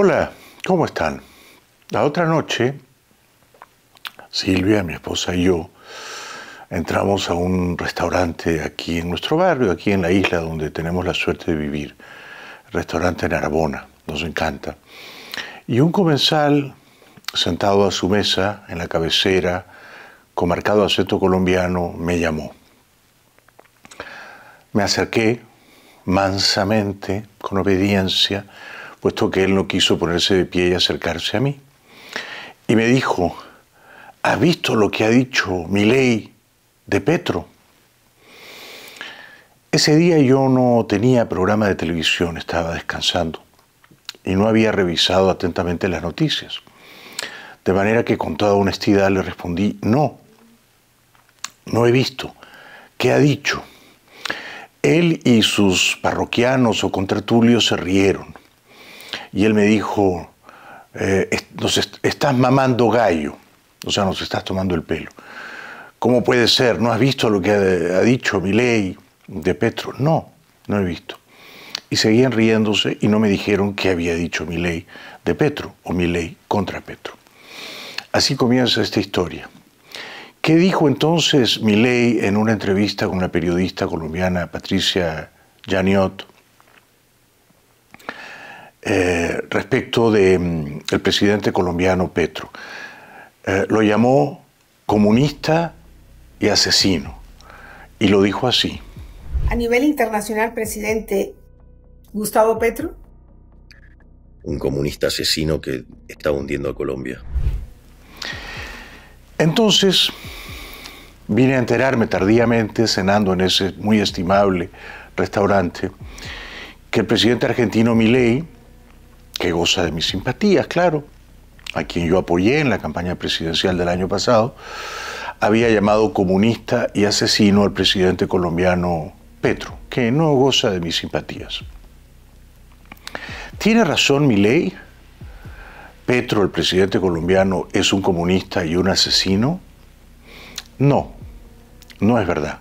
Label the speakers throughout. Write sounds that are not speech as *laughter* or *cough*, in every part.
Speaker 1: Hola, ¿cómo están? La otra noche, Silvia, mi esposa y yo entramos a un restaurante aquí en nuestro barrio, aquí en la isla donde tenemos la suerte de vivir, restaurante en nos encanta. Y un comensal sentado a su mesa, en la cabecera, con marcado acento colombiano, me llamó. Me acerqué mansamente, con obediencia, puesto que él no quiso ponerse de pie y acercarse a mí. Y me dijo, ¿has visto lo que ha dicho mi ley de Petro? Ese día yo no tenía programa de televisión, estaba descansando y no había revisado atentamente las noticias. De manera que con toda honestidad le respondí, no, no he visto. ¿Qué ha dicho? Él y sus parroquianos o contratulios se rieron y él me dijo, eh, nos estás mamando gallo, o sea, nos estás tomando el pelo. ¿Cómo puede ser? ¿No has visto lo que ha, dicho dicho ley de Petro? No, no he visto. Y seguían riéndose y no me dijeron qué había dicho mi ley de Petro o mi ley contra Petro. Así comienza esta historia. ¿Qué dijo entonces mi ley en una entrevista con la periodista colombiana Patricia Janiot? Eh, respecto del mm, el presidente colombiano Petro. Eh, lo llamó comunista y asesino. Y lo dijo así. A nivel internacional, presidente, Gustavo Petro. Un comunista asesino que está hundiendo a Colombia. Entonces, vine a enterarme tardíamente, cenando en ese muy estimable restaurante, que el presidente argentino Milei que goza de mis simpatías, claro, a quien yo apoyé en la campaña presidencial del año pasado, había llamado comunista y asesino al presidente colombiano Petro, que no goza de mis simpatías. ¿Tiene razón mi ley? ¿Petro, el presidente colombiano, es un comunista y un asesino? No, no es verdad.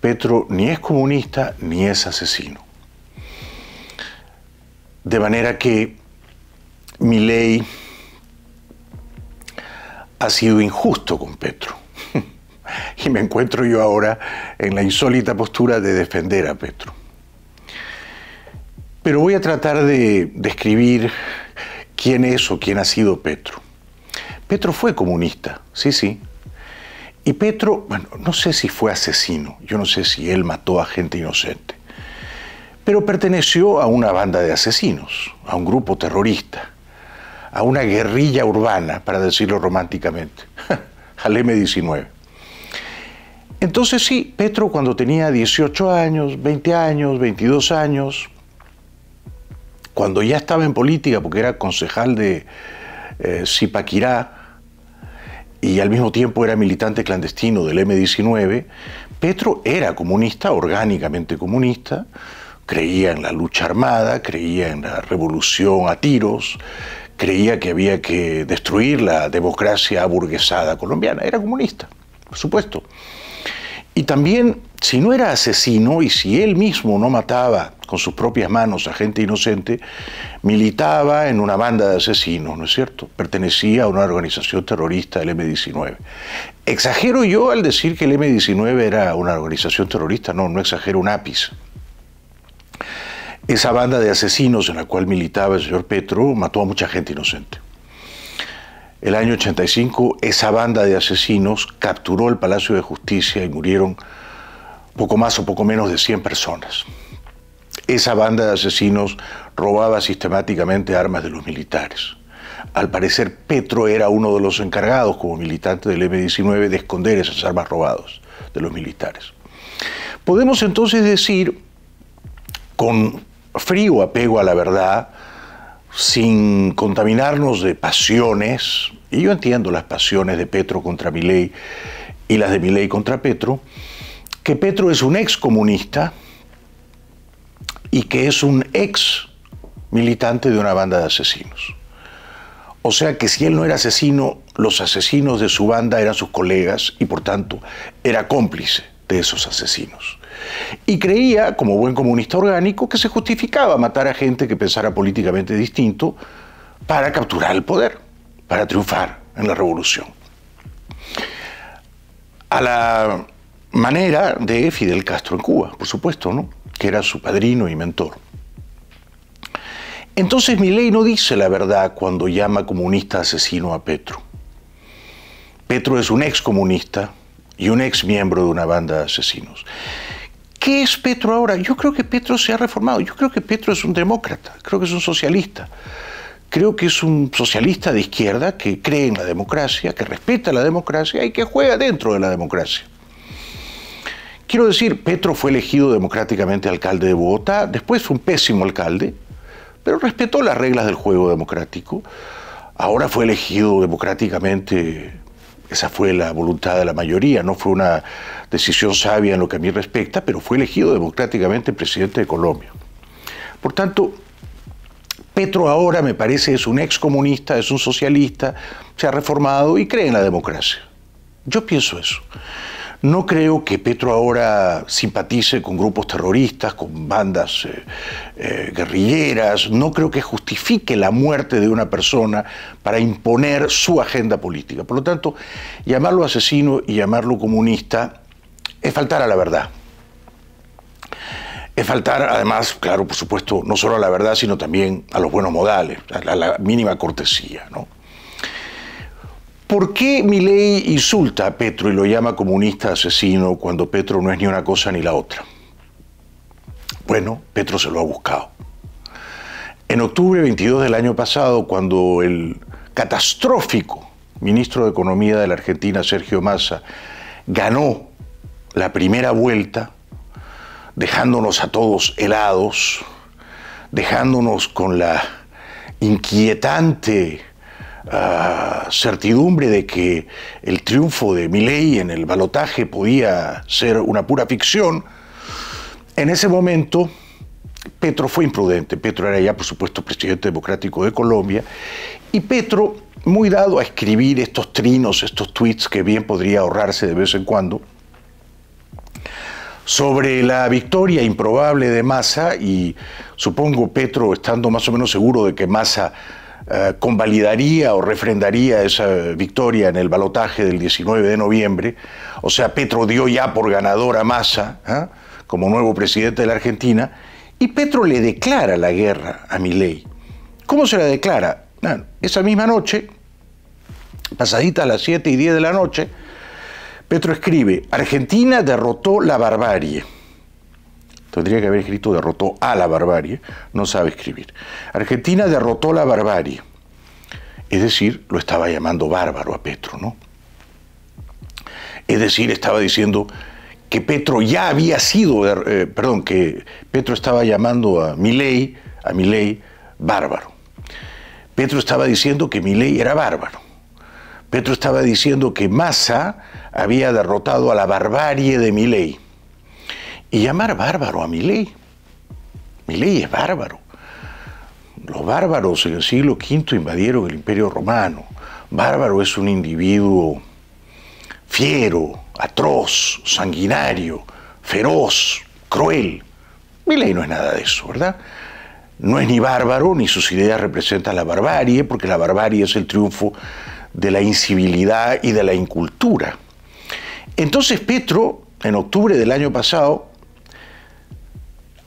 Speaker 1: Petro ni es comunista ni es asesino. De manera que mi ley ha sido injusto con Petro. *laughs* y me encuentro yo ahora en la insólita postura de defender a Petro. Pero voy a tratar de describir quién es o quién ha sido Petro. Petro fue comunista, sí, sí. Y Petro, bueno, no sé si fue asesino, yo no sé si él mató a gente inocente pero perteneció a una banda de asesinos, a un grupo terrorista, a una guerrilla urbana, para decirlo románticamente, *laughs* al M-19. Entonces sí, Petro cuando tenía 18 años, 20 años, 22 años, cuando ya estaba en política, porque era concejal de eh, Zipaquirá, y al mismo tiempo era militante clandestino del M-19, Petro era comunista, orgánicamente comunista, creía en la lucha armada, creía en la revolución a tiros, creía que había que destruir la democracia burguesada colombiana. Era comunista, por supuesto. Y también, si no era asesino y si él mismo no mataba con sus propias manos a gente inocente, militaba en una banda de asesinos, ¿no es cierto? Pertenecía a una organización terrorista, el M-19. ¿Exagero yo al decir que el M-19 era una organización terrorista? No, no exagero un ápice. Esa banda de asesinos en la cual militaba el señor Petro mató a mucha gente inocente. El año 85, esa banda de asesinos capturó el Palacio de Justicia y murieron poco más o poco menos de 100 personas. Esa banda de asesinos robaba sistemáticamente armas de los militares. Al parecer, Petro era uno de los encargados, como militante del M-19, de esconder esas armas robadas de los militares. Podemos entonces decir, con frío apego a la verdad, sin contaminarnos de pasiones, y yo entiendo las pasiones de Petro contra Milei y las de Milei contra Petro, que Petro es un ex comunista y que es un ex militante de una banda de asesinos. O sea que si él no era asesino, los asesinos de su banda eran sus colegas y por tanto era cómplice de esos asesinos. Y creía, como buen comunista orgánico, que se justificaba matar a gente que pensara políticamente distinto para capturar el poder, para triunfar en la revolución. A la manera de Fidel Castro en Cuba, por supuesto, ¿no? que era su padrino y mentor. Entonces ley no dice la verdad cuando llama comunista asesino a Petro. Petro es un ex comunista y un ex miembro de una banda de asesinos. ¿Qué es Petro ahora? Yo creo que Petro se ha reformado. Yo creo que Petro es un demócrata, creo que es un socialista. Creo que es un socialista de izquierda que cree en la democracia, que respeta la democracia y que juega dentro de la democracia. Quiero decir, Petro fue elegido democráticamente alcalde de Bogotá, después fue un pésimo alcalde, pero respetó las reglas del juego democrático. Ahora fue elegido democráticamente esa fue la voluntad de la mayoría, no fue una decisión sabia en lo que a mí respecta, pero fue elegido democráticamente presidente de Colombia. Por tanto, Petro ahora me parece es un excomunista, es un socialista, se ha reformado y cree en la democracia. Yo pienso eso. No creo que Petro ahora simpatice con grupos terroristas, con bandas eh, eh, guerrilleras. No creo que justifique la muerte de una persona para imponer su agenda política. Por lo tanto, llamarlo asesino y llamarlo comunista es faltar a la verdad. Es faltar, además, claro, por supuesto, no solo a la verdad, sino también a los buenos modales, a la, a la mínima cortesía, ¿no? ¿Por qué Milei insulta a Petro y lo llama comunista asesino cuando Petro no es ni una cosa ni la otra? Bueno, Petro se lo ha buscado. En octubre 22 del año pasado, cuando el catastrófico ministro de Economía de la Argentina, Sergio Massa, ganó la primera vuelta, dejándonos a todos helados, dejándonos con la inquietante Ah, certidumbre de que el triunfo de Milley en el balotaje podía ser una pura ficción, en ese momento Petro fue imprudente. Petro era ya, por supuesto, presidente democrático de Colombia. Y Petro, muy dado a escribir estos trinos, estos tweets que bien podría ahorrarse de vez en cuando, sobre la victoria improbable de Massa, y supongo Petro, estando más o menos seguro de que Massa eh, convalidaría o refrendaría esa victoria en el balotaje del 19 de noviembre. O sea, Petro dio ya por ganador a Massa ¿eh? como nuevo presidente de la Argentina y Petro le declara la guerra a Milei. ¿Cómo se la declara? esa misma noche, pasadita a las 7 y 10 de la noche, Petro escribe, Argentina derrotó la barbarie. Tendría que haber escrito derrotó a la barbarie, no sabe escribir. Argentina derrotó la barbarie. Es decir, lo estaba llamando bárbaro a Petro, ¿no? Es decir, estaba diciendo que Petro ya había sido, eh, perdón, que Petro estaba llamando a Milei, a Milei bárbaro. Petro estaba diciendo que Milei era bárbaro. Petro estaba diciendo que Massa había derrotado a la barbarie de Milei y llamar bárbaro a mi ley... ...mi ley es bárbaro. Los bárbaros en el siglo V invadieron el imperio romano. Bárbaro es un individuo fiero, atroz, sanguinario, feroz, cruel. ...mi ley no es nada de eso, ¿verdad? No es ni bárbaro, ni sus ideas representan la barbarie, porque la barbarie es el triunfo de la incivilidad y de la incultura. Entonces Petro, en octubre del año pasado,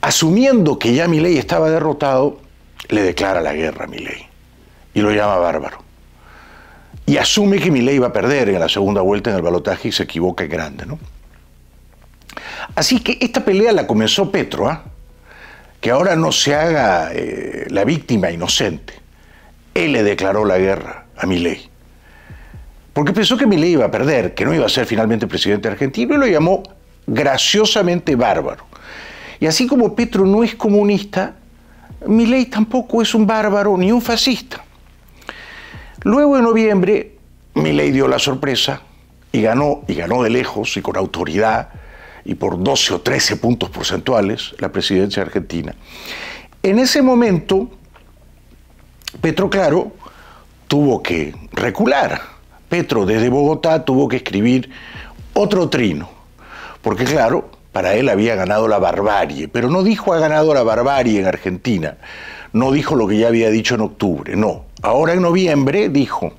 Speaker 1: asumiendo que ya Milei estaba derrotado, le declara la guerra a Milei y lo llama bárbaro. Y asume que Milei va a perder en la segunda vuelta en el balotaje y se equivoca en grande. ¿no? Así que esta pelea la comenzó Petro, ¿ah? que ahora no se haga eh, la víctima inocente. Él le declaró la guerra a Milei. Porque pensó que Milei iba a perder, que no iba a ser finalmente presidente argentino y lo llamó graciosamente bárbaro. Y así como Petro no es comunista, Milei tampoco es un bárbaro ni un fascista. Luego de noviembre, Milei dio la sorpresa y ganó, y ganó de lejos y con autoridad y por 12 o 13 puntos porcentuales la presidencia argentina. En ese momento, Petro, claro, tuvo que recular. Petro desde Bogotá tuvo que escribir otro trino, porque claro, para él había ganado la barbarie, pero no dijo ha ganado la barbarie en Argentina, no dijo lo que ya había dicho en octubre, no. Ahora en noviembre dijo,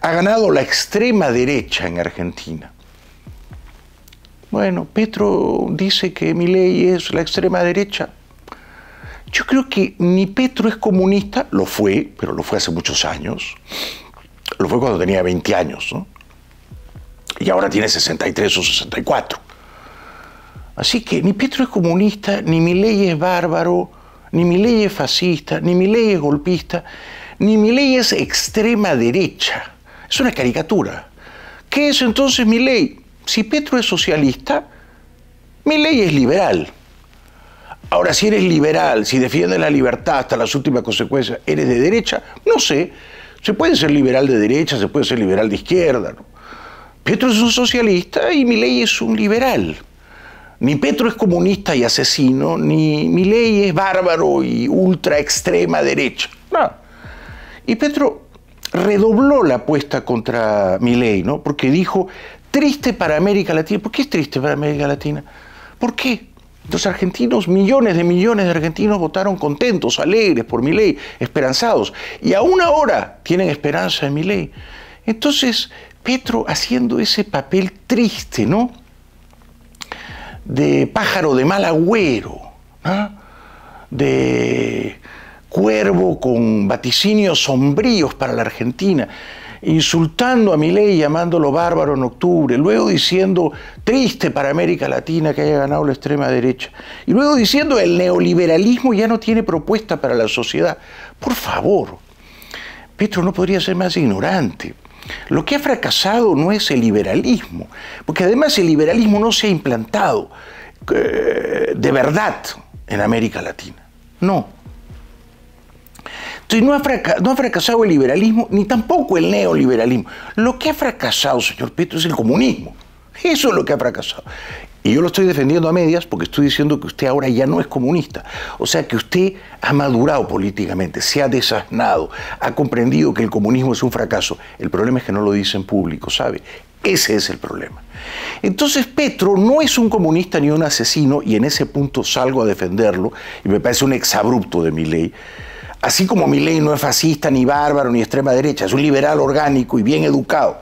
Speaker 1: ha ganado la extrema derecha en Argentina. Bueno, Petro dice que mi ley es la extrema derecha. Yo creo que ni Petro es comunista, lo fue, pero lo fue hace muchos años. Lo fue cuando tenía 20 años, Y ahora tiene 63 o 64. Así que ni Petro es comunista, ni mi ley es bárbaro, ni mi ley es fascista, ni mi ley es golpista, ni mi ley es extrema derecha. Es una caricatura. ¿Qué es entonces mi ley? Si Petro es socialista, mi ley es liberal. Ahora, si eres liberal, si defiendes la libertad hasta las últimas consecuencias, ¿eres de derecha? No sé. Se puede ser liberal de derecha, se puede ser liberal de izquierda. Pietro Petro es un socialista y mi ley es un liberal. Ni Petro es comunista y asesino, ni Milei es bárbaro y ultra extrema derecha. Y Petro redobló la apuesta contra Milei, ¿no? Porque dijo, triste para América Latina. ¿Por qué es triste para América Latina? ¿Por qué? Los argentinos, millones de millones de argentinos votaron contentos, alegres por mi ley, esperanzados. Y aún ahora tienen esperanza en mi ley. Entonces, Petro haciendo ese papel triste, ¿no? de pájaro de mal agüero, de cuervo con vaticinios sombríos para la Argentina, insultando a Milei, llamándolo bárbaro en octubre, luego diciendo triste para América Latina que haya ganado la extrema derecha, y luego diciendo el neoliberalismo ya no tiene propuesta para la sociedad. Por favor, Petro no podría ser más ignorante. Lo que ha fracasado no es el liberalismo, porque además el liberalismo no se ha implantado eh, de verdad en América Latina. No. Entonces no ha, no ha fracasado el liberalismo ni tampoco el neoliberalismo. Lo que ha fracasado, señor Petro, es el comunismo. Eso es lo que ha fracasado. Y yo lo estoy defendiendo a medias porque estoy diciendo que usted ahora ya no es comunista. O sea, que usted ha madurado políticamente, se ha desasnado, ha comprendido que el comunismo es un fracaso. El problema es que no lo dice en público, ¿sabe? Ese es el problema. Entonces Petro no es un comunista ni un asesino, y en ese punto salgo a defenderlo, y me parece un exabrupto de mi ley. Así como mi ley no es fascista, ni bárbaro, ni extrema derecha, es un liberal orgánico y bien educado.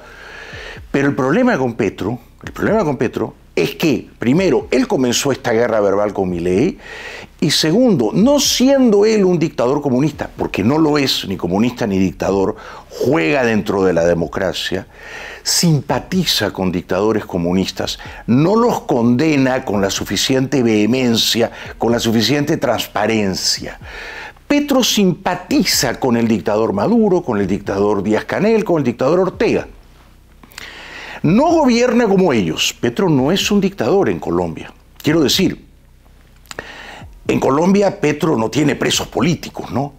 Speaker 1: Pero el problema con Petro, el problema con Petro es que, primero, él comenzó esta guerra verbal con Milei y segundo, no siendo él un dictador comunista, porque no lo es ni comunista ni dictador, juega dentro de la democracia, simpatiza con dictadores comunistas, no los condena con la suficiente vehemencia, con la suficiente transparencia. Petro simpatiza con el dictador Maduro, con el dictador Díaz Canel, con el dictador Ortega no gobierna como ellos. Petro no es un dictador en Colombia. Quiero decir, en Colombia Petro no tiene presos políticos, ¿no?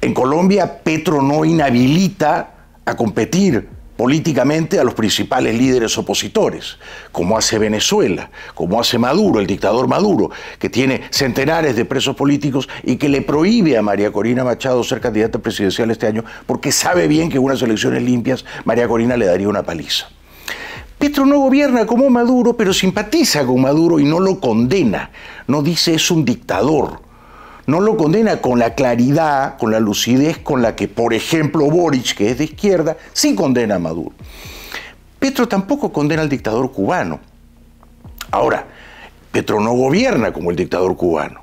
Speaker 1: En Colombia Petro no inhabilita a competir políticamente a los principales líderes opositores, como hace Venezuela, como hace Maduro, el dictador Maduro, que tiene centenares de presos políticos y que le prohíbe a María Corina Machado ser candidata presidencial este año porque sabe bien que unas elecciones limpias María Corina le daría una paliza. Petro no gobierna como Maduro, pero simpatiza con Maduro y no lo condena. No dice es un dictador, no lo condena con la claridad, con la lucidez con la que, por ejemplo, Boric, que es de izquierda, sí condena a Maduro. Petro tampoco condena al dictador cubano. Ahora, Petro no gobierna como el dictador cubano.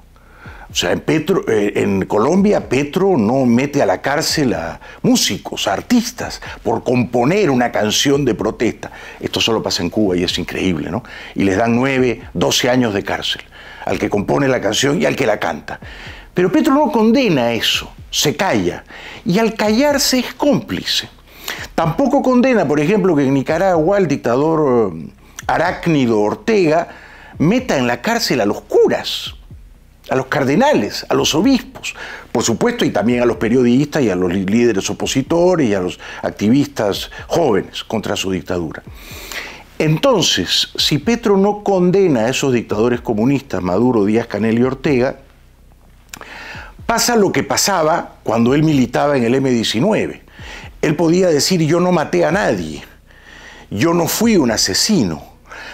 Speaker 1: O sea, en, Petro, eh, en, Colombia Petro no mete a la cárcel a músicos, a artistas, por componer una canción de protesta. Esto solo pasa en Cuba y es increíble, ¿no? Y les dan nueve, doce años de cárcel al que compone la canción y al que la canta. Pero Petro no condena eso, se calla. Y al callarse es cómplice. Tampoco condena, por ejemplo, que en Nicaragua el dictador eh, arácnido Ortega meta en la cárcel a los curas, a los cardenales, a los obispos, por supuesto, y también a los periodistas y a los líderes opositores y a los activistas jóvenes contra su dictadura. Entonces, si Petro no condena a esos dictadores comunistas, Maduro, Díaz Canel y Ortega, pasa lo que pasaba cuando él militaba en el M-19. Él podía decir yo no maté a nadie, yo no fui un asesino.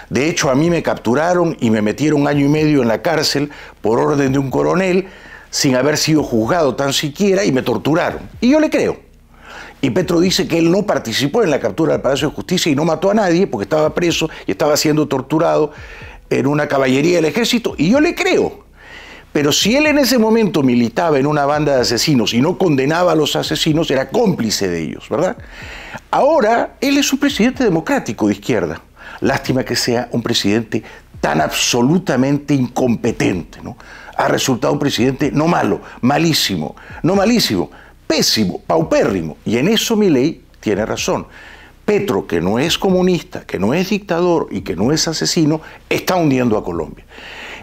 Speaker 1: De hecho, a mí me capturaron y me metieron año y medio en la cárcel por orden de un coronel sin haber sido juzgado tan siquiera y me torturaron. Y yo le creo. Y Petro dice que él no participó en la captura del Palacio de Justicia y no mató a nadie porque estaba preso y estaba siendo torturado en una caballería del ejército. Y yo le creo. Pero si él en ese momento militaba en una banda de asesinos y no condenaba a los asesinos, era cómplice de ellos, ¿verdad? Ahora él es un presidente democrático de izquierda. Lástima que sea un presidente tan absolutamente incompetente, ¿no? Ha resultado un presidente no malo, malísimo, no malísimo, pésimo, paupérrimo. Y en eso mi ley tiene razón. Petro, que no es comunista, que no es dictador y que no es asesino, está hundiendo a Colombia.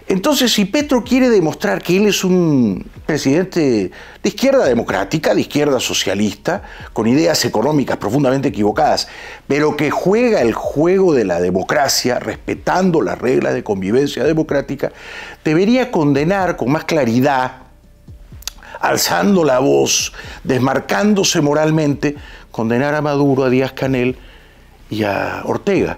Speaker 1: Entonces, si Petro quiere demostrar que él es un presidente de izquierda democrática, de izquierda socialista, con ideas económicas profundamente equivocadas, pero que juega el juego de la democracia, respetando las reglas de convivencia democrática, debería condenar con más claridad alzando la voz, desmarcándose moralmente, condenar a Maduro, a Díaz Canel y a Ortega.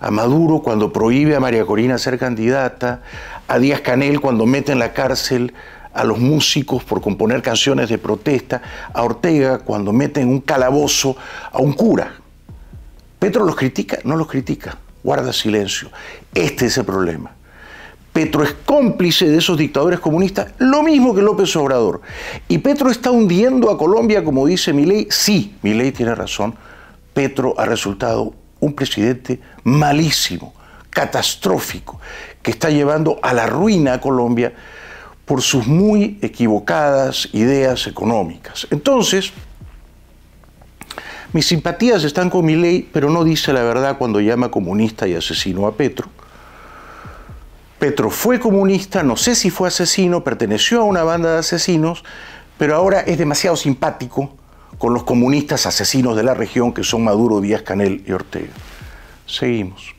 Speaker 1: A Maduro cuando prohíbe a María Corina ser candidata, a Díaz Canel cuando mete en la cárcel a los músicos por componer canciones de protesta, a Ortega cuando mete en un calabozo a un cura. ¿Petro los critica? No los critica. Guarda silencio. Este es el problema. Petro es cómplice de esos dictadores comunistas, lo mismo que López Obrador. ¿Y Petro está hundiendo a Colombia, como dice Milei? Sí, Milei tiene razón. Petro ha resultado un presidente malísimo, catastrófico, que está llevando a la ruina a Colombia por sus muy equivocadas ideas económicas. Entonces, mis simpatías están con mi pero no dice la verdad cuando llama comunista y asesino a Petro. Petro fue comunista, no sé si fue asesino, perteneció a una banda de asesinos, pero ahora es demasiado simpático con los comunistas asesinos de la región que son Maduro, Díaz Canel y Ortega. Seguimos.